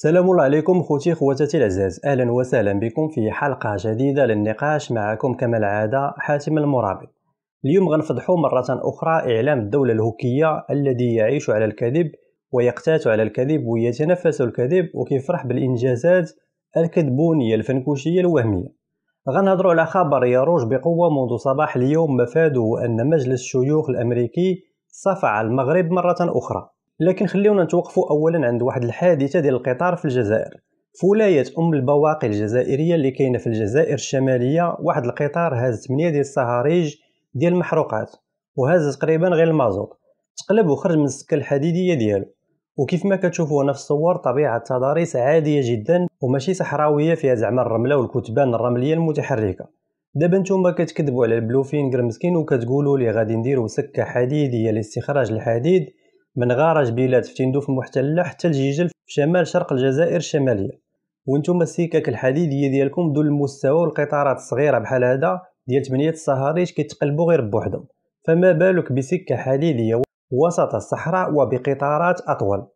السلام عليكم خوتي خواتاتي العزاز اهلا وسهلا بكم في حلقه جديده للنقاش معكم كما العاده حاتم المرابط اليوم غنفضحوا مره اخرى اعلام الدوله الهوكيه الذي يعيش على الكذب ويقتات على الكذب ويتنفس الكذب وكيفرح بالانجازات الكذبونيه الفنكوشيه الوهميه غنهضروا على خبر يروج بقوه منذ صباح اليوم مفاده ان مجلس الشيوخ الامريكي صفع المغرب مره اخرى لكن خليونا نتوقفوا اولا عند واحد الحادثه ديال القطار في الجزائر في ولايه ام البواقي الجزائريه اللي كاينه في الجزائر الشماليه واحد القطار هاز 8 ديال الصهاريج ديال المحروقات وهاز تقريبا غير المازوط تقلب وخرج من السكه الحديديه ديالو وكيف ما كتشوفوا هنا في الصور طبيعه التضاريس عاديه جدا وماشي صحراويه فيها زعما الرمله والكتبان الرمليه المتحركه دابا نتوما كتكذبوا على البلوفينغر مسكين وكتقولوا لي غادي نديروا سكه حديديه لاستخراج الحديد من غارج بلاد فتندوف المحتله حتى الجيجل في شمال شرق الجزائر الشماليه وانتم السكك الحديديه ديالكم ذو المستوى والقطارات الصغيره بحال هذا ديال 8 الصهاريج كيتقلبوا غير بوحدهم فما بالك بسكه حديديه وسط الصحراء وبقطارات اطول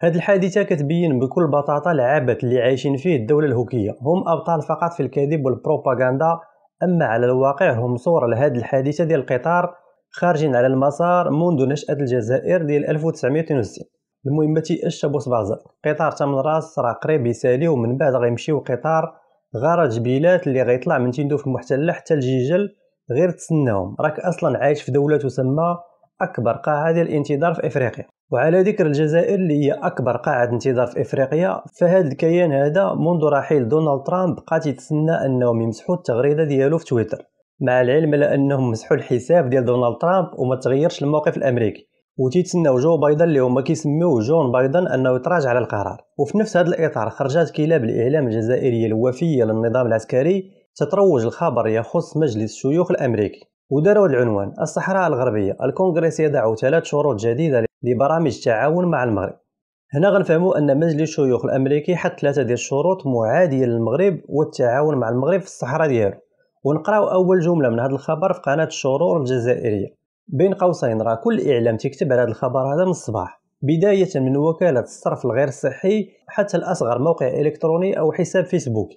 هذه الحادثه كتبين بكل بطاطا العبث اللي عايشين فيه الدوله الهوكيه هم ابطال فقط في الكذب والبروباغندا اما على الواقع هم صوره لهذه الحادثه ديال القطار خارجين على المسار منذ نشأة الجزائر ديال 1962 المهم تيأش بوسبازا قطار تمن راس راه قريب يسالي ومن بعد غيمشيو قطار غارة جبيلات اللي غيطلع من تندوف المحتلة حتى الجيجل غير تسناهم راك اصلا عايش في دولة تسمى اكبر قاعة ديال الانتظار في افريقيا وعلى ذكر الجزائر اللي هي اكبر قاعة انتظار في افريقيا فهاد الكيان هذا منذ رحيل دونالد ترامب بقى تيتسنى انهم يمسحوا التغريدة ديالو في تويتر مع العلم على انهم مسحوا الحساب ديال دونالد ترامب وما تغيرش الموقف الامريكي وتيتسناو جو بايدن اللي هما كيسميوه جون بايدن انه يتراجع على القرار وفي نفس هذا الاطار خرجت كلاب الاعلام الجزائريه الوفيه للنظام العسكري تتروج الخبر يخص مجلس الشيوخ الامريكي وداروا العنوان الصحراء الغربيه الكونغرس يضع ثلاث شروط جديده لبرامج التعاون مع المغرب هنا غنفهموا ان مجلس الشيوخ الامريكي حط ثلاثه ديال الشروط معاديه للمغرب والتعاون مع المغرب في الصحراء ديالو ونقراو اول جمله من هذا الخبر في قناه الشرور الجزائريه بين قوسين راه كل اعلام تيكتب على هذا الخبر هذا من الصباح بدايه من وكاله الصرف الغير صحي حتى الاصغر موقع الكتروني او حساب فيسبوك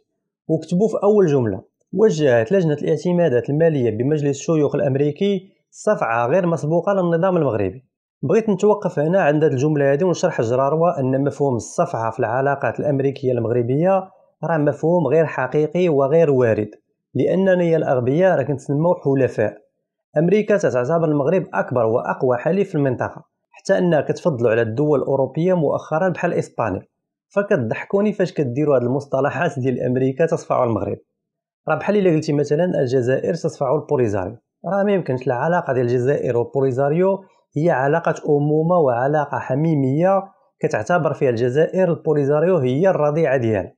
وكتبوا في اول جمله وجهت لجنه الاعتمادات الماليه بمجلس الشيوخ الامريكي صفعه غير مسبوقه للنظام المغربي بغيت نتوقف هنا عند هذه الجمله هذه ونشرح جراروا ان مفهوم الصفعه في العلاقات الامريكيه المغربيه راه مفهوم غير حقيقي وغير وارد لاننا يا الاغبياء راه كنتسموا حلفاء امريكا تعتبر المغرب اكبر واقوى حليف في المنطقه حتى انها كتفضلوا على الدول الاوروبيه مؤخرا بحال اسبانيا فكتضحكوني فاش كديروا هاد المصطلحات ديال امريكا تصفع المغرب راه بحال الا قلتي مثلا الجزائر تصفع البوليزاريو راه ما يمكنش العلاقه ديال الجزائر والبوليزاريو هي علاقه امومه وعلاقه حميميه كتعتبر فيها الجزائر البوليزاريو هي الرضيعه ديالها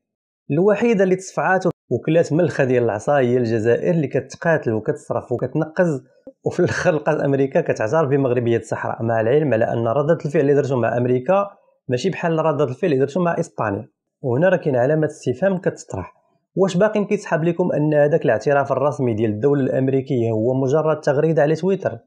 الوحيده اللي تصفعات وكلات ملخه ديال العصا هي الجزائر اللي كتقاتل وكتصرف وكتنقز وفي الاخر لقات امريكا كتعترف بمغربيه الصحراء مع العلم على ان ردة الفعل اللي درتو مع امريكا ماشي بحال ردة الفعل اللي درتو مع اسبانيا وهنا راه كاين علامه استفهام كتطرح واش باقي كيسحاب لكم ان هذاك الاعتراف الرسمي ديال الدوله الامريكيه هو مجرد تغريده على تويتر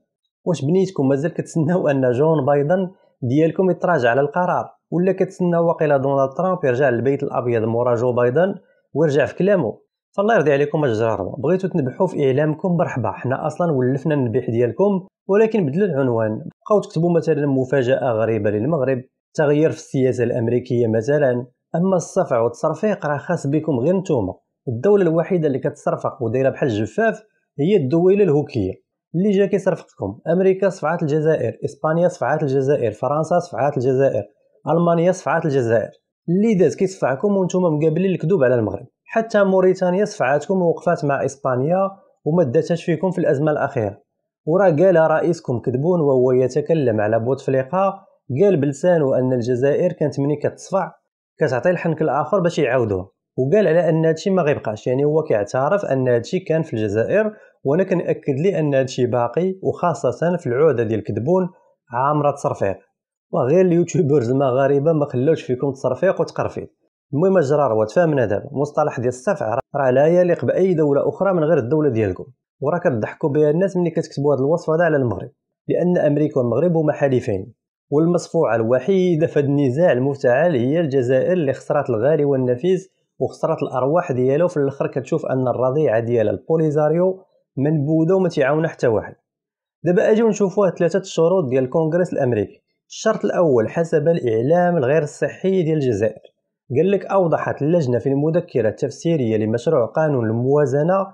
واش بنيتكم مازال كتسناو ان جون بايدن ديالكم يتراجع على القرار ولا كتسناو واقيلا دونالد ترامب يرجع للبيت الابيض مورا جو بايدن ورجع في كلامه فالله يرضي عليكم اجرارو بغيتو تنبحوا في اعلامكم مرحبا حنا اصلا ولفنا النبيح ديالكم ولكن بدلوا العنوان بقاو تكتبوا مثلا مفاجاه غريبه للمغرب تغير في السياسه الامريكيه مثلا اما الصفع والتصرفيق راه خاص بكم غير نتوما الدوله الوحيده اللي كتصرفق ودايره بحال الجفاف هي الدويله الهوكيه اللي جا كيصرفقكم امريكا صفعات الجزائر اسبانيا صفعات الجزائر فرنسا صفعات الجزائر المانيا صفعات الجزائر اللي داز كيصفعكم وانتم مقابلين الكذوب على المغرب حتى موريتانيا صفعاتكم ووقفات مع اسبانيا وما داتش فيكم في الازمه الاخيره وراه قال رئيسكم كذبون وهو يتكلم على بوتفليقه قال بلسانه ان الجزائر كانت ملي كتصفع كتعطي الحنك الاخر باش يعاودوه وقال على ان هادشي ما غيبقاش يعني هو كيعترف ان هادشي كان في الجزائر وانا كنأكد لي ان هادشي باقي وخاصه في العوده ديال كذبون عامره تصرفيق وغير اليوتيوبرز المغاربه ما خلاوش فيكم تصرفيق وتقرفيض المهم جرى روات فهمنا دابا مصطلح ديال السفع راه لا يليق باي دوله اخرى من غير الدوله ديالكم وراه كتضحكوا بها الناس ملي كتكتبوا هذا الوصف هذا على المغرب لان امريكا والمغرب هما حليفين والمصفوعه الوحيده في النزاع المفتعل هي الجزائر اللي خسرات الغالي والنفيس وخسرات الارواح ديالو في الاخر كتشوف ان الرضيعه ديال البوليزاريو منبوذه وما تعاون حتى واحد دابا اجيو نشوفوا ثلاثه الشروط ديال الكونغرس الامريكي الشرط الأول حسب الإعلام الغير الصحي ديال الجزائر قال لك أوضحت اللجنة في المذكرة التفسيرية لمشروع قانون الموازنة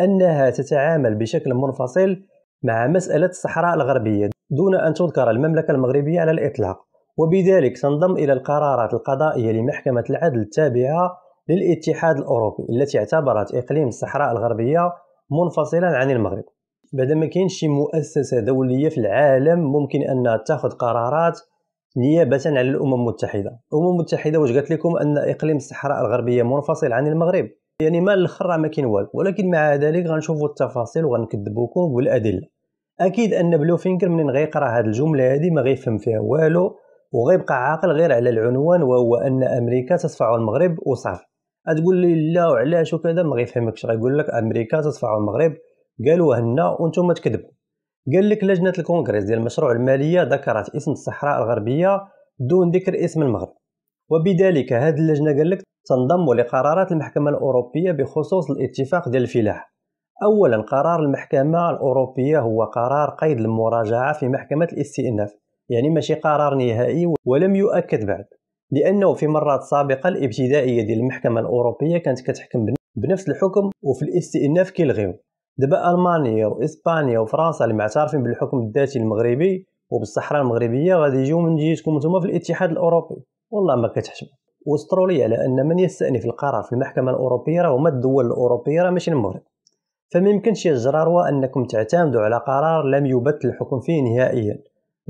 أنها تتعامل بشكل منفصل مع مسألة الصحراء الغربية دون أن تذكر المملكة المغربية على الإطلاق وبذلك تنضم إلى القرارات القضائية لمحكمة العدل التابعة للاتحاد الأوروبي التي اعتبرت إقليم الصحراء الغربية منفصلا عن المغرب بعد ما كاينش شي مؤسسه دوليه في العالم ممكن انها تاخذ قرارات نيابه عن الامم المتحده الامم المتحده واش قالت لكم ان اقليم الصحراء الغربيه منفصل عن المغرب يعني ما الاخر ما كاين والو ولكن مع ذلك غنشوفوا التفاصيل وغنكذبوكم بالادله اكيد ان بلوفينكر منين غيقرا هذه الجمله هذه ما غيفهم فيها والو وغيبقى عاقل غير على العنوان وهو ان امريكا تدفع المغرب وصافي تقول لي لا وعلاش وكذا ما غيفهمكش غيقول لك امريكا تدفع المغرب قالوا هنا وانتم تكذبوا قال لك لجنه الكونغرس ديال مشروع الماليه ذكرت اسم الصحراء الغربيه دون ذكر اسم المغرب وبذلك هذه اللجنه قال لك تنضم لقرارات المحكمه الاوروبيه بخصوص الاتفاق ديال الفلاحه اولا قرار المحكمه الاوروبيه هو قرار قيد المراجعه في محكمه الاستئناف يعني ماشي قرار نهائي ولم يؤكد بعد لانه في مرات سابقه الابتدائيه ديال المحكمه الاوروبيه كانت كتحكم بنفس الحكم وفي الاستئناف كيلغيو دابا المانيا واسبانيا وفرنسا اللي معترفين بالحكم الذاتي المغربي وبالصحراء المغربيه غادي يجيو من جهتكم نتوما في الاتحاد الاوروبي والله ما كتحشم واسترولي على ان من يستأنف القرار في المحكمه الاوروبيه راه الدول الاوروبيه راه ماشي المغرب فما يمكنش يا الجراروا انكم تعتمدوا على قرار لم يبت الحكم فيه نهائيا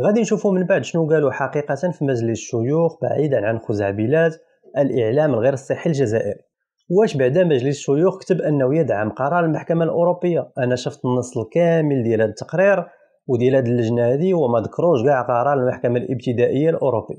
غادي نشوفوا من بعد شنو قالوا حقيقه في مجلس الشيوخ بعيدا عن خزعبلات الاعلام الغير الصحي الجزائري واش بعدا مجلس الشيوخ كتب انه يدعم قرار المحكمه الاوروبيه انا شفت النص الكامل ديال هذا التقرير وديال هذه اللجنه هذه وما ذكروش كاع قرار المحكمه الابتدائيه الاوروبيه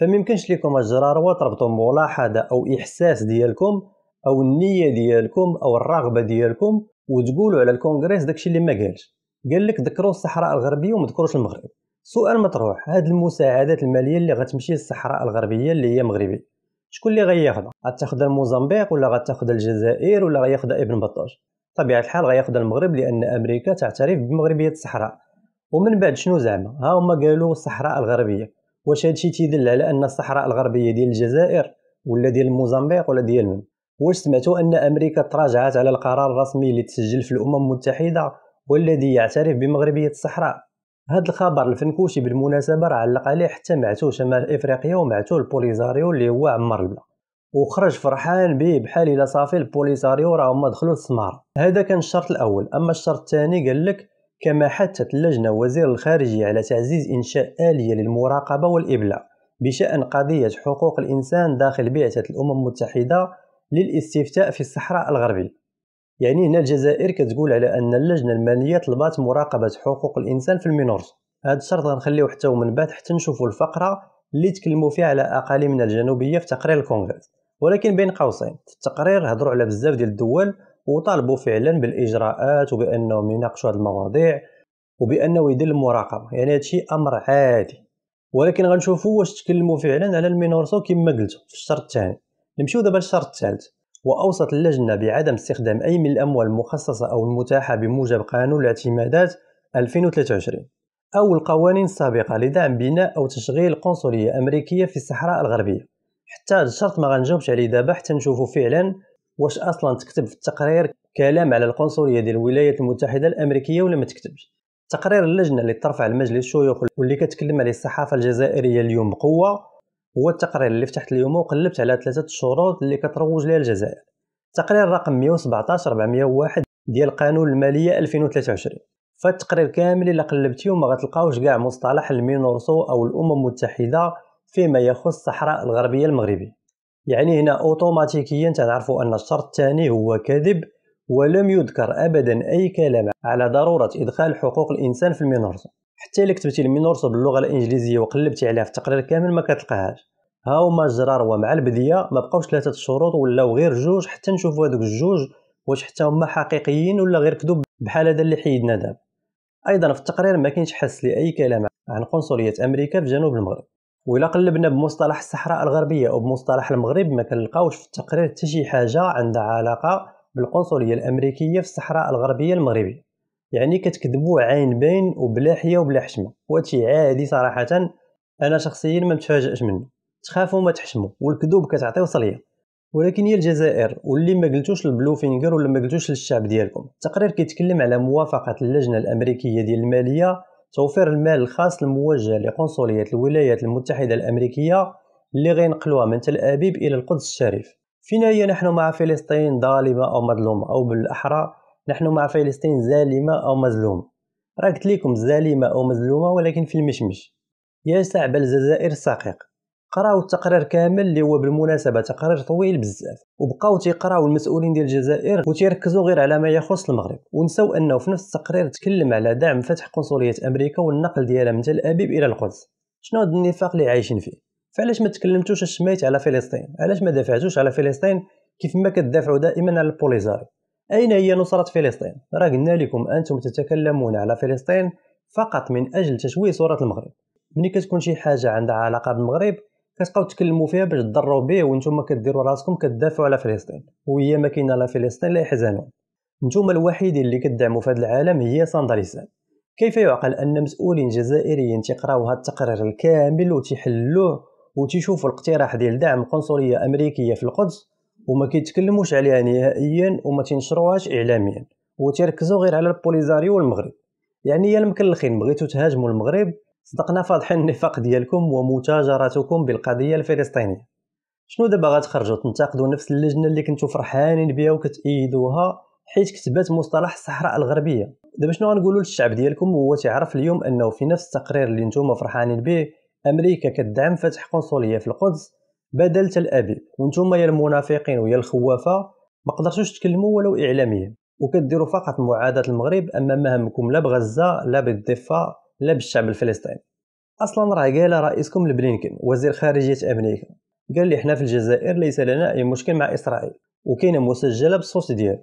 فميمكنش لكم الجرار تربطو ملاحظه او احساس ديالكم او النيه ديالكم او الرغبه ديالكم وتقولوا على الكونغرس داكشي اللي ما قالش قال لك ذكروا الصحراء الغربيه وما ذكروش المغرب سؤال مطروح هاد المساعدات الماليه اللي غتمشي للصحراء الغربيه اللي هي مغربيه شكون اللي غياخدها غتاخذ الموزمبيق ولا غتاخذ الجزائر ولا غياخذ ابن بطوش طبيعة الحال غياخذ المغرب لان امريكا تعترف بمغربيه الصحراء ومن بعد شنو زعما ها هما قالوا الصحراء الغربيه واش هادشي تيدل على ان الصحراء الغربيه ديال الجزائر ولا ديال الموزمبيق ولا ديال من واش سمعتوا ان امريكا تراجعت على القرار الرسمي اللي تسجل في الامم المتحده والذي يعترف بمغربيه الصحراء هاد الخبر الفنكوشي بالمناسبه راه علق عليه حتى معتو شمال افريقيا ومعتو البوليزاريو اللي هو عمر البلا وخرج فرحان به بحال الا صافي البوليزاريو راه هما دخلوا السمار هذا كان الشرط الاول اما الشرط الثاني قال لك كما حثت اللجنه وزير الخارجيه على تعزيز انشاء اليه للمراقبه والابلاغ بشان قضيه حقوق الانسان داخل بعثه الامم المتحده للاستفتاء في الصحراء الغربيه يعني هنا الجزائر كتقول على أن اللجنة المالية طلبات مراقبة حقوق الإنسان في المينورس هذا الشرط غنخليوه حتى ومن بعد حتى نشوفوا الفقرة اللي تكلموا فيها على أقاليمنا الجنوبية في تقرير الكونغرس ولكن بين قوسين في التقرير هضروا على بزاف ديال الدول وطالبوا فعلا بالإجراءات وبأنهم يناقشوا هذه المواضيع وبأنه يدير المراقبة يعني هادشي أمر عادي ولكن غنشوفوا واش تكلموا فعلا على المينورسو كما قلت في الشرط الثاني نمشيو دابا للشرط الثالث وأوصت اللجنة بعدم استخدام أي من الأموال المخصصة أو المتاحة بموجب قانون الاعتمادات 2023 أو القوانين السابقة لدعم بناء أو تشغيل قنصلية أمريكية في الصحراء الغربية حتى هذا الشرط ما غنجاوبش عليه دابا حتى نشوفوا فعلا واش أصلا تكتب في التقرير كلام على القنصلية ديال الولايات المتحدة الأمريكية ولا ما تكتبش تقرير اللجنة اللي ترفع المجلس الشيوخ واللي كتكلم عليه الصحافة الجزائرية اليوم بقوة هو التقرير اللي فتحت اليوم وقلبت على ثلاثة الشروط اللي كتروج لها الجزائر التقرير رقم 117 401 ديال قانون المالية 2023 فالتقرير كامل الا قلبتيه ما غتلقاوش كاع مصطلح المينورسو او الامم المتحده فيما يخص الصحراء الغربيه المغربي يعني هنا اوتوماتيكيا تنعرفوا ان الشرط الثاني هو كذب ولم يذكر ابدا اي كلام على ضروره ادخال حقوق الانسان في المينورسو حتى الا كتبتي المينورسو باللغه الانجليزيه وقلبتي عليها في التقرير كامل ما كتلقاهاش ها هما الزرار ومع البديه ما بقاوش ثلاثه الشروط ولاو غير جوج حتى نشوفوا هذوك الجوج واش حتى هما حقيقيين ولا غير كذوب بحال هذا اللي حيدنا دابا ايضا في التقرير ما كاينش حس لاي كلام عن قنصليه امريكا في جنوب المغرب وإلا قلبنا بمصطلح الصحراء الغربية أو بمصطلح المغرب ما كنلقاوش في التقرير حتى شي حاجة عندها علاقة بالقنصلية الأمريكية في الصحراء الغربية المغربية يعني كتكذبوا عين بين وبلا حية وبلا حشمة وهادشي عادي صراحة أنا شخصيا ما متفاجئش منه تخافوا ما تحشموا والكذوب كتعطيو صليه ولكن هي الجزائر واللي ما قلتوش للبلوفينغر ولا ما قلتوش للشعب ديالكم التقرير كيتكلم على موافقه اللجنه الامريكيه ديال الماليه توفير المال الخاص الموجه لقنصليات الولايات المتحده الامريكيه اللي غينقلوها من تل ابيب الى القدس الشريف فينا هي نحن مع فلسطين ظالمه او مظلومه او بالاحرى نحن مع فلسطين زالمه او مظلومه راه قلت لكم زالمه او مظلومه ولكن في المشمش يا شعب الجزائر الساقق قراو التقرير كامل اللي هو بالمناسبه تقرير طويل بزاف وبقاو تيقراو المسؤولين ديال الجزائر وتيركزوا غير على ما يخص المغرب ونساو انه في نفس التقرير تكلم على دعم فتح قنصليه امريكا والنقل ديالها من تل ابيب الى القدس شنو هاد النفاق اللي عايشين فيه فعلاش ما تكلمتوش الشميت على فلسطين علاش ما دافعتوش على فلسطين كيف ما كتدافعوا دائما على البوليزاري اين هي نصره فلسطين راه قلنا لكم انتم تتكلمون على فلسطين فقط من اجل تشويه صوره المغرب ملي كتكون شي حاجه عندها علاقه بالمغرب كتبقاو تكلموا فيها باش تضروا به وانتم كديروا راسكم كتدافعوا على فلسطين وهي ما كاينه لا فلسطين لا يحزنون نتوما الوحيدين اللي كدعموا في هذا العالم هي ساندريسان كيف يعقل ان مسؤولين جزائريين تيقراو هذا التقرير الكامل وتيحلوه وتشوفوا الاقتراح ديال دعم قنصليه امريكيه في القدس وما كيتكلموش عليها نهائيا وما تنشروهاش اعلاميا وتركزوا غير على البوليزاريو والمغرب يعني يا المكلخين بغيتو تهاجموا المغرب صدقنا فاضحين النفاق ديالكم ومتاجرتكم بالقضيه الفلسطينيه شنو دابا غتخرجوا تنتقدوا نفس اللجنه اللي كنتو فرحانين بها وكتأيدوها حيت كتبات مصطلح الصحراء الغربيه دابا شنو غنقولوا للشعب ديالكم هو تعرف اليوم انه في نفس التقرير اللي نتوما فرحانين به امريكا كتدعم فتح قنصليه في القدس بدل تل ابيب وانتم يا المنافقين ويا الخوافه ما قدرتوش تكلموا ولو اعلاميا وكديروا فقط معاداه المغرب اما مهمكم لا بغزه لا بالضفه لا بالشعب الفلسطيني اصلا راه قال رئيسكم لبلينكن وزير خارجيه امريكا قال لي حنا في الجزائر ليس لنا اي مشكل مع اسرائيل وكاينه مسجله بالصوت ديالو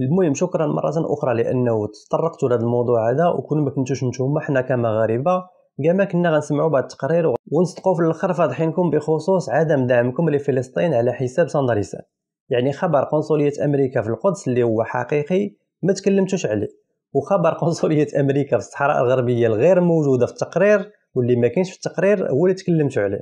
المهم شكرا مرة أخرى لأنه تطرقت لهذا الموضوع هذا وكون ما كنتوش نتوما حنا كمغاربة كاع ما كنا غنسمعوا بهذا التقرير ونصدقوا في الاخر فاضحينكم بخصوص عدم دعمكم لفلسطين على حساب ساندريسان يعني خبر قنصلية أمريكا في القدس اللي هو حقيقي ما تكلمتوش عليه وخبر قنصليه امريكا في الصحراء الغربيه الغير موجوده في التقرير واللي ما كانش في التقرير هو اللي تكلمت عليه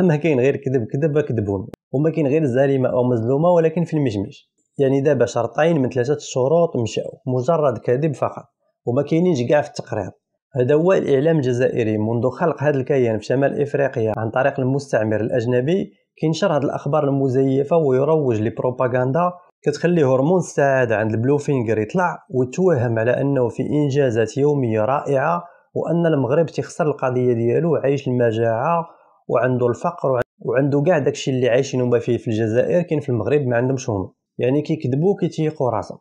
اما كاين غير كذب كذب كذبون وما كاين غير زالمه او مظلومه ولكن في المجمج يعني دابا شرطين من ثلاثه الشروط مشاو مجرد كذب فقط وما كاينينش كاع في التقرير هذا هو الاعلام الجزائري منذ خلق هذا الكيان في شمال افريقيا عن طريق المستعمر الاجنبي كينشر هذه الاخبار المزيفه ويروج لبروباغندا كتخلي هرمون السعادة عند البلو فينغر يطلع وتوهم على أنه في إنجازات يومية رائعة وأن المغرب تيخسر القضية ديالو عايش المجاعة وعنده الفقر وعنده كاع داكشي اللي عايشين هما فيه في الجزائر كاين في المغرب ما عندهمش هما يعني كيكذبوا كيتيقوا راسهم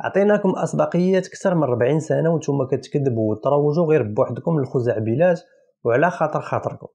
عطيناكم اسبقيات اكثر من 40 سنه وانتم كتكذبوا وتروجوا غير بوحدكم الخزعبلات وعلى خاطر خاطركم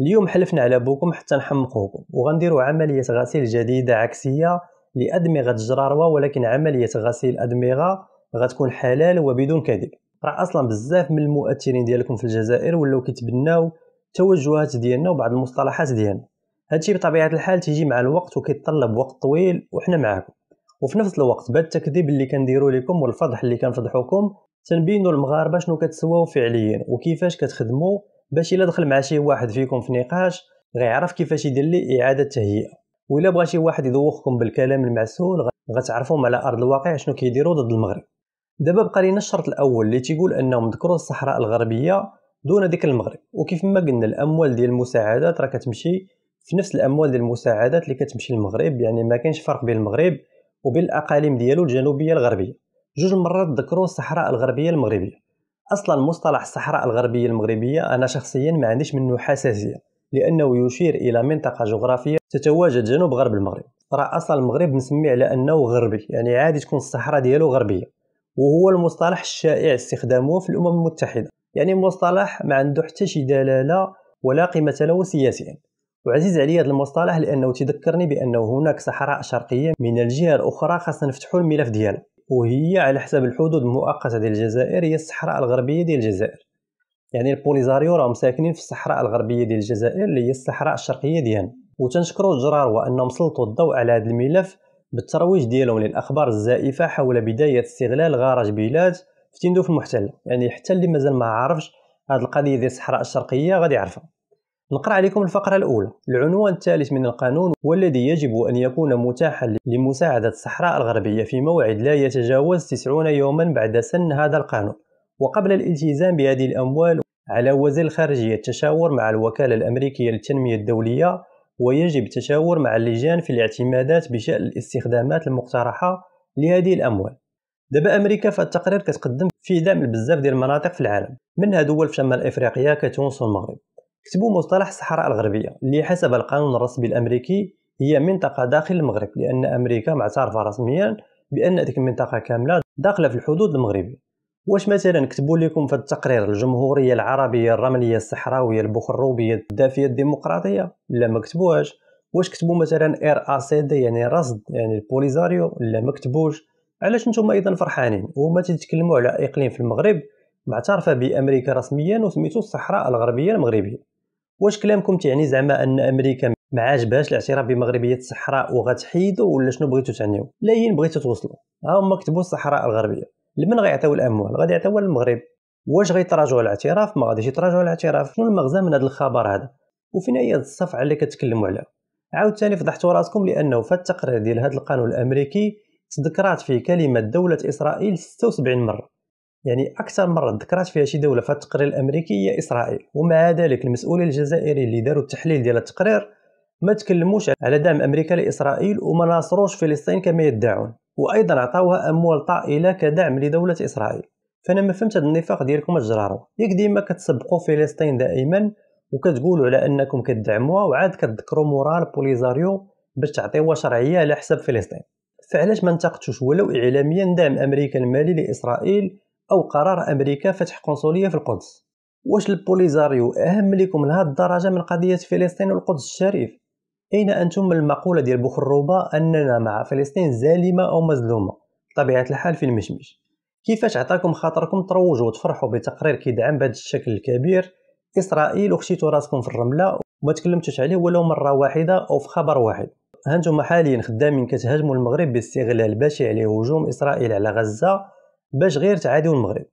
اليوم حلفنا على بوكم حتى نحمقوكم وغنديروا عمليه غسيل جديده عكسيه لأدمغة الجرارة ولكن عملية غسيل الأدمغة غتكون حلال وبدون كذب راه أصلا بزاف من المؤثرين ديالكم في الجزائر ولاو كيتبناو التوجهات ديالنا وبعض المصطلحات ديالنا هادشي بطبيعة الحال تيجي مع الوقت وكيتطلب وقت طويل وحنا معاكم وفي نفس الوقت بعد التكذيب اللي كنديرو لكم والفضح اللي كنفضحوكم تنبينو المغاربه شنو كتسواو فعليا وكيفاش كتخدموا باش الا دخل مع شي واحد فيكم في نقاش غيعرف كيفاش يدير لي اعاده تهيئه ولا بغى شي واحد يذوقكم بالكلام المعسول غتعرفوهم على ارض الواقع شنو كيديروا ضد المغرب دابا بقى لينا الشرط الاول اللي تيقول انهم ذكروا الصحراء الغربيه دون ذكر المغرب وكيف ما قلنا الاموال ديال المساعدات راه كتمشي في نفس الاموال ديال المساعدات اللي كتمشي للمغرب يعني ما كاينش فرق بين المغرب وبين الاقاليم ديالو الجنوبيه الغربيه جوج مرات ذكروا الصحراء الغربيه المغربيه اصلا مصطلح الصحراء الغربيه المغربيه انا شخصيا ما عنديش منه حساسيه لأنه يشير إلى منطقة جغرافية تتواجد جنوب غرب المغرب راه أصل المغرب مسمي على أنه غربي يعني عادي تكون الصحراء ديالو غربية وهو المصطلح الشائع استخدامه في الأمم المتحدة يعني مصطلح ما عنده حتى شي دلالة ولا قيمة له سياسيا وعزيز علي هذا المصطلح لأنه تذكرني بأنه هناك صحراء شرقية من الجهة الأخرى خاصنا نفتحوا الملف ديالها وهي على حسب الحدود المؤقتة ديال الجزائر هي الصحراء الغربية ديال الجزائر يعني البوليزاريو راهم ساكنين في الصحراء الغربيه ديال الجزائر اللي هي الصحراء الشرقيه ديالنا وتنشكروا الجرار انهم سلطوا الضوء على هذا الملف بالترويج ديالهم للاخبار الزائفه حول بدايه استغلال غارج بلاد في تندوف المحتله يعني حتى اللي مازال ما عارفش هذه القضيه ديال الصحراء الشرقيه غادي يعرفها نقرا عليكم الفقره الاولى العنوان الثالث من القانون والذي يجب ان يكون متاحا لمساعده الصحراء الغربيه في موعد لا يتجاوز 90 يوما بعد سن هذا القانون وقبل الالتزام بهذه الاموال على وزير الخارجية التشاور مع الوكالة الأمريكية للتنمية الدولية ويجب التشاور مع اللجان في الاعتمادات بشأن الاستخدامات المقترحة لهذه الأموال دابا أمريكا في التقرير كتقدم في دعم لبزاف ديال المناطق في العالم منها دول في شمال إفريقيا كتونس والمغرب كتبوا مصطلح الصحراء الغربية اللي حسب القانون الرسمي الأمريكي هي منطقة داخل المغرب لأن أمريكا معترفة رسميا بأن تلك المنطقة كاملة داخلة في الحدود المغربية واش مثلا كتبوا لكم في التقرير الجمهوريه العربيه الرمليه الصحراويه البخروبيه الدافيه الديمقراطيه لا ما كتبوهاش واش كتبوا مثلا ار ا سي دي يعني رصد يعني البوليزاريو لا ما كتبوش علاش نتوما ايضا فرحانين وما تتكلموا على اقليم في المغرب معترفه بامريكا رسميا وسميتو الصحراء الغربيه المغربيه واش كلامكم تعني زعما ان امريكا ما عاجبهاش الاعتراف بمغربيه الصحراء وغتحيدو ولا شنو بغيتو تعنيو لاين بغيتو توصلوا ها هما كتبوا الصحراء الغربيه لمن غيعطيو الاموال غادي يعطيوها للمغرب واش غيتراجعوا على الاعتراف ما غاديش يتراجعوا على الاعتراف شنو المغزى من هذا الخبر هذا وفين هي الصفعه اللي كتكلموا عليها عاوتاني فضحتوا راسكم لانه في التقرير ديال هذا القانون الامريكي تذكرات فيه كلمه دوله اسرائيل 76 مره يعني اكثر مره ذكرات فيها شي دوله في التقرير الامريكي هي اسرائيل ومع ذلك المسؤولين الجزائري اللي داروا التحليل ديال التقرير ما تكلموش على دعم امريكا لاسرائيل وما ناصروش فلسطين كما يدعون وايضا عطاوها اموال طائله كدعم لدوله اسرائيل فانا ما فهمت هذا النفاق ديالكم اش ياك ديما كتسبقوا فلسطين دائما وكتقولوا على انكم كتدعموها وعاد كتذكروا مورال بوليزاريو باش تعطيوها شرعيه على حساب فلسطين فعلاش ما انتقدتوش ولو اعلاميا دعم امريكا المالي لاسرائيل او قرار امريكا فتح قنصليه في القدس واش البوليزاريو اهم لكم لهاد الدرجه من قضيه فلسطين والقدس الشريف أين أنتم من المقولة ديال بوخروبة أننا مع فلسطين زالمة أو مظلومة طبيعة الحال في المشمش كيفاش عطاكم خاطركم تروجوا وتفرحوا بتقرير كيدعم بهذا الشكل الكبير إسرائيل وخشيتوا راسكم في الرملة وما تكلمتوش عليه ولو مرة واحدة أو في خبر واحد هانتم حاليا خدامين كتهاجموا المغرب باستغلال بشع لهجوم إسرائيل على غزة باش غير تعادوا المغرب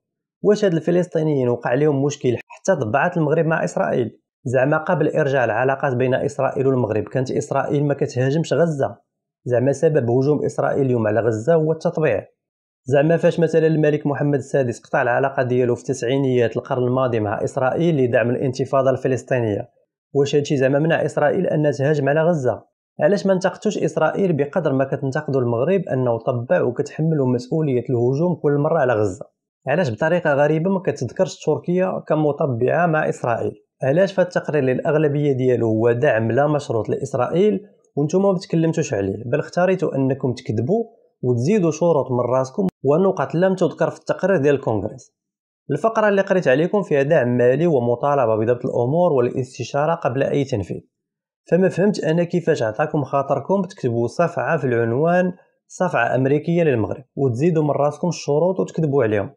واش هاد الفلسطينيين وقع عليهم مشكل حتى طبعات المغرب مع إسرائيل زعما قبل ارجاع العلاقات بين اسرائيل والمغرب كانت اسرائيل ما كتهاجمش غزه زعما سبب هجوم اسرائيل اليوم على غزه هو التطبيع زعما فاش مثلا الملك محمد السادس قطع العلاقه ديالو في تسعينيات القرن الماضي مع اسرائيل لدعم الانتفاضه الفلسطينيه واش هادشي زعما منع اسرائيل ان تهاجم على غزه علاش ما انتقدتوش اسرائيل بقدر ما كتنتقدوا المغرب انه طبع وكتحملوا مسؤوليه الهجوم كل مره على غزه علاش بطريقه غريبه ما كتذكرش تركيا كمطبعه مع اسرائيل علاش التقرير اللي الاغلبيه ديالو هو دعم لا مشروط لاسرائيل وانتم ما تكلمتوش عليه بل اختاريتوا انكم تكذبوا وتزيدوا شروط من راسكم ونقط لم تذكر في التقرير ديال الكونغرس الفقره اللي قريت عليكم فيها دعم مالي ومطالبه بضبط الامور والاستشاره قبل اي تنفيذ فما فهمت انا كيفاش عطاكم خاطركم تكتبوا صفعه في العنوان صفعه امريكيه للمغرب وتزيدوا من راسكم الشروط وتكذبوا عليهم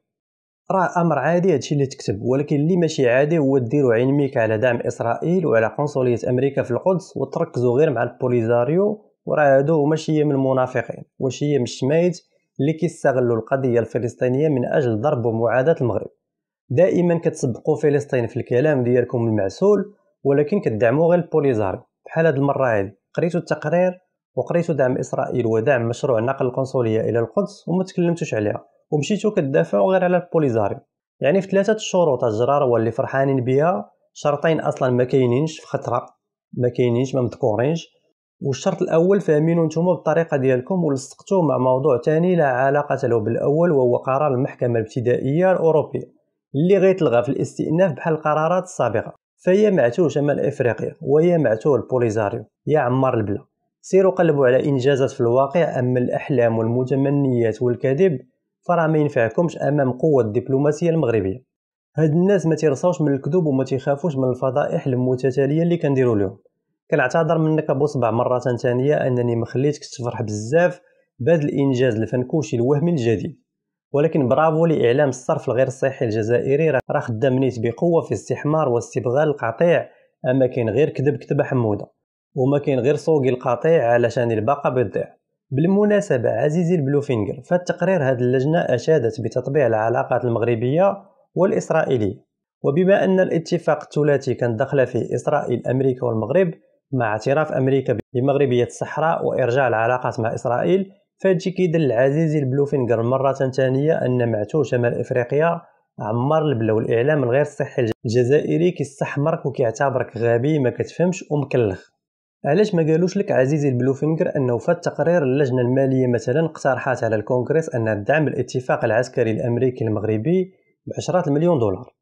راه امر عادي هادشي اللي تكتب ولكن اللي ماشي عادي هو ديروا ميك على دعم اسرائيل وعلى قنصليه امريكا في القدس وتركزوا غير مع البوليزاريو وراه هادو هما شي من المنافقين هي من الشمايت اللي كيستغلوا القضيه الفلسطينيه من اجل ضرب ومعاداه المغرب دائما كتسبقوا فلسطين في الكلام ديالكم المعسول ولكن كتدعموا غير البوليزاريو بحال هاد المره هذه قريتوا التقرير وقريتوا دعم اسرائيل ودعم مشروع نقل القنصليه الى القدس وما تكلمتوش عليها ومشيتو كتدافعوا غير على البوليزاريو يعني في ثلاثه الشروط الجرار اللي فرحانين بها شرطين اصلا ما كاينينش في خطره ما كاينينش ما مذكورينش والشرط الاول فاهمينو نتوما بالطريقه ديالكم ولصقتو مع موضوع ثاني لا علاقه له بالاول وهو قرار المحكمه الابتدائيه الاوروبيه اللي غيتلغى في الاستئناف بحال القرارات السابقه فهي معتوه شمال افريقيا وهي معتوه البوليزاريو يا عمار البلا سيروا قلبوا على انجازات في الواقع اما الاحلام والمتمنيات والكذب فراه ما ينفعكمش امام قوه الدبلوماسيه المغربيه هاد الناس ما تيرصاوش من الكذوب وما تيخافوش من الفضائح المتتاليه اللي كنديروا لهم كنعتذر منك ابو صبع مره ثانيه انني ما خليتك تفرح بزاف بهذا الانجاز الفنكوشي الوهمي الجديد ولكن برافو لاعلام الصرف الغير صحي الجزائري راه خدام نيت بقوه في استحمار واستبغال القطيع اما كاين غير كذب كتبه حموده وما كاين غير سوق القطيع علشان الباقه بالضيع بالمناسبة عزيزي البلوفينجر فالتقرير هذه اللجنة أشادت بتطبيع العلاقات المغربية والإسرائيلية وبما أن الاتفاق الثلاثي كان دخل فيه إسرائيل أمريكا والمغرب مع اعتراف أمريكا بمغربية الصحراء وإرجاع العلاقات مع إسرائيل فهادشي كيدل عزيزي البلوفينجر مرة ثانية أن معتو شمال إفريقيا عمار البلو الإعلام الغير صحي الجزائري كيستحمرك وكيعتبرك غبي ما كتفهمش ومكلخ علاش ما قالوش لك عزيزي البلوفينغر انه في التقرير اللجنه الماليه مثلا اقترحات على الكونغرس ان دعم الاتفاق العسكري الامريكي المغربي بعشرات المليون دولار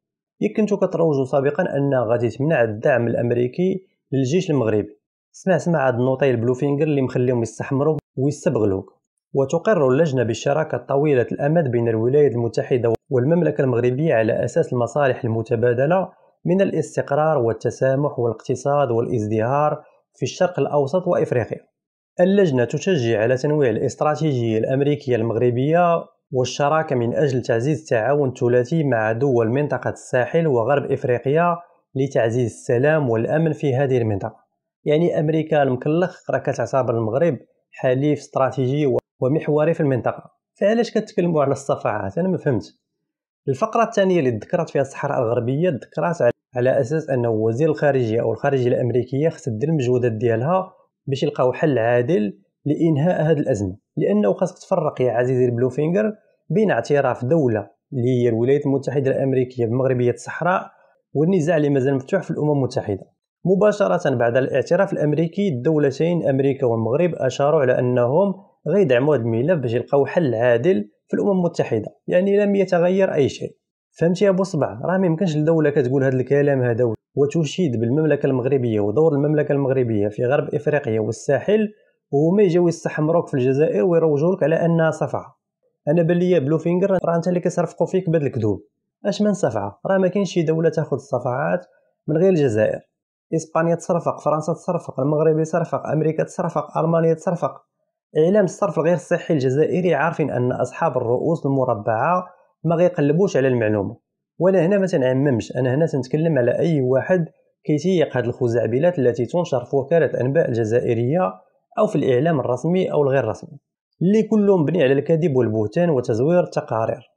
ياك كنتو كتروجوا سابقا ان غادي تمنع الدعم الامريكي للجيش المغربي سمع سمع هاد النوطي البلوفينغر اللي مخليهم يستحمروا ويستبغلوك وتقر اللجنة بالشراكة طويلة الأمد بين الولايات المتحدة والمملكة المغربية على أساس المصالح المتبادلة من الاستقرار والتسامح والاقتصاد والازدهار في الشرق الأوسط وإفريقيا اللجنة تشجع على تنويع الاستراتيجية الأمريكية المغربية والشراكة من أجل تعزيز التعاون الثلاثي مع دول منطقة الساحل وغرب إفريقيا لتعزيز السلام والأمن في هذه المنطقة يعني أمريكا المكلخ راه كتعتبر المغرب حليف استراتيجي ومحوري في المنطقة فعلاش كتكلموا على الصفعات أنا ما فهمت الفقرة الثانية اللي ذكرت فيها الصحراء الغربية ذكرت على اساس انه وزير الخارجيه او الخارجيه الامريكيه خص دير المجهودات ديالها باش يلقاو حل عادل لانهاء هذه الازمه لانه خاصك تفرق يا عزيزي البلوفينغر بين اعتراف دوله اللي هي الولايات المتحده الامريكيه بمغربيه الصحراء والنزاع اللي مازال مفتوح في الامم المتحده مباشره بعد الاعتراف الامريكي الدولتين امريكا والمغرب اشاروا على انهم غيدعموا هذا الملف باش يلقاو حل عادل في الامم المتحده يعني لم يتغير اي شيء فهمتي ابو صبع راه ما يمكنش الدوله كتقول هذا الكلام هذا وتشيد بالمملكه المغربيه ودور المملكه المغربيه في غرب افريقيا والساحل وهما يجيو يستحمروك في الجزائر ويروجوا لك على انها صفعه انا بلي بلو فينغر راه انت اللي كيصرفقوا فيك بهذا الكذوب اش من صفعه راه ما كاينش شي دوله تاخذ الصفعات من غير الجزائر اسبانيا تصرفق فرنسا تصرفق المغرب يصرفق امريكا تصرفق المانيا تصرفق اعلام الصرف غير الصحي الجزائري عارفين ان اصحاب الرؤوس المربعه ما غيقلبوش على المعلومه وانا هنا ما تنعممش انا هنا تنتكلم على اي واحد كيتيق هاد الخزعبلات التي تنشر في وكاله الانباء الجزائريه او في الاعلام الرسمي او الغير رسمي اللي كله مبني على الكذب والبهتان وتزوير التقارير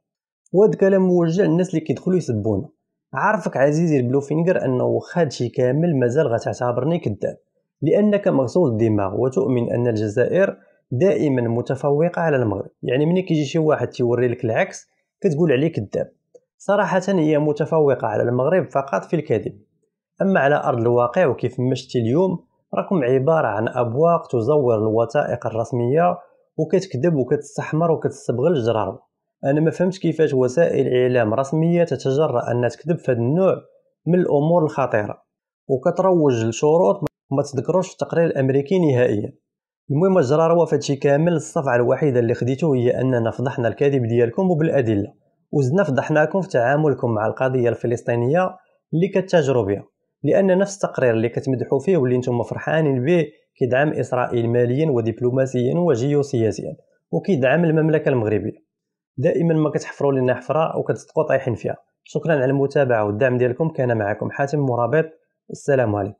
وهاد كلام موجه للناس اللي كيدخلوا يسبونا عارفك عزيزي البلوفينغر انه واخا هادشي كامل مازال غتعتبرني كذاب لانك مغسول الدماغ وتؤمن ان الجزائر دائما متفوقه على المغرب يعني ملي كيجي شي واحد تيوري لك العكس كتقول عليه كذاب صراحة هي متفوقة على المغرب فقط في الكذب أما على أرض الواقع وكيف ما شتي اليوم راكم عبارة عن أبواق تزور الوثائق الرسمية وكتكذب وكتستحمر وكتستبغل الجرار أنا ما فهمتش كيفاش وسائل إعلام رسمية تتجرأ أن تكذب في هذا النوع من الأمور الخطيرة وكتروج لشروط ما تذكروش في التقرير الأمريكي نهائيا المهم الجرار هو فهادشي كامل الصفعه الوحيده اللي خديته هي اننا فضحنا الكذب ديالكم وبالادله وزدنا فضحناكم في تعاملكم مع القضيه الفلسطينيه اللي كتجروا بها لان نفس التقرير اللي كتمدحوا فيه واللي نتوما فرحانين به كيدعم اسرائيل ماليا ودبلوماسيا وجيوسياسيا وكيدعم المملكه المغربيه دائما ما كتحفروا لنا حفره وكتصدقوا طايحين فيها شكرا على المتابعه والدعم ديالكم كان معكم حاتم مرابط السلام عليكم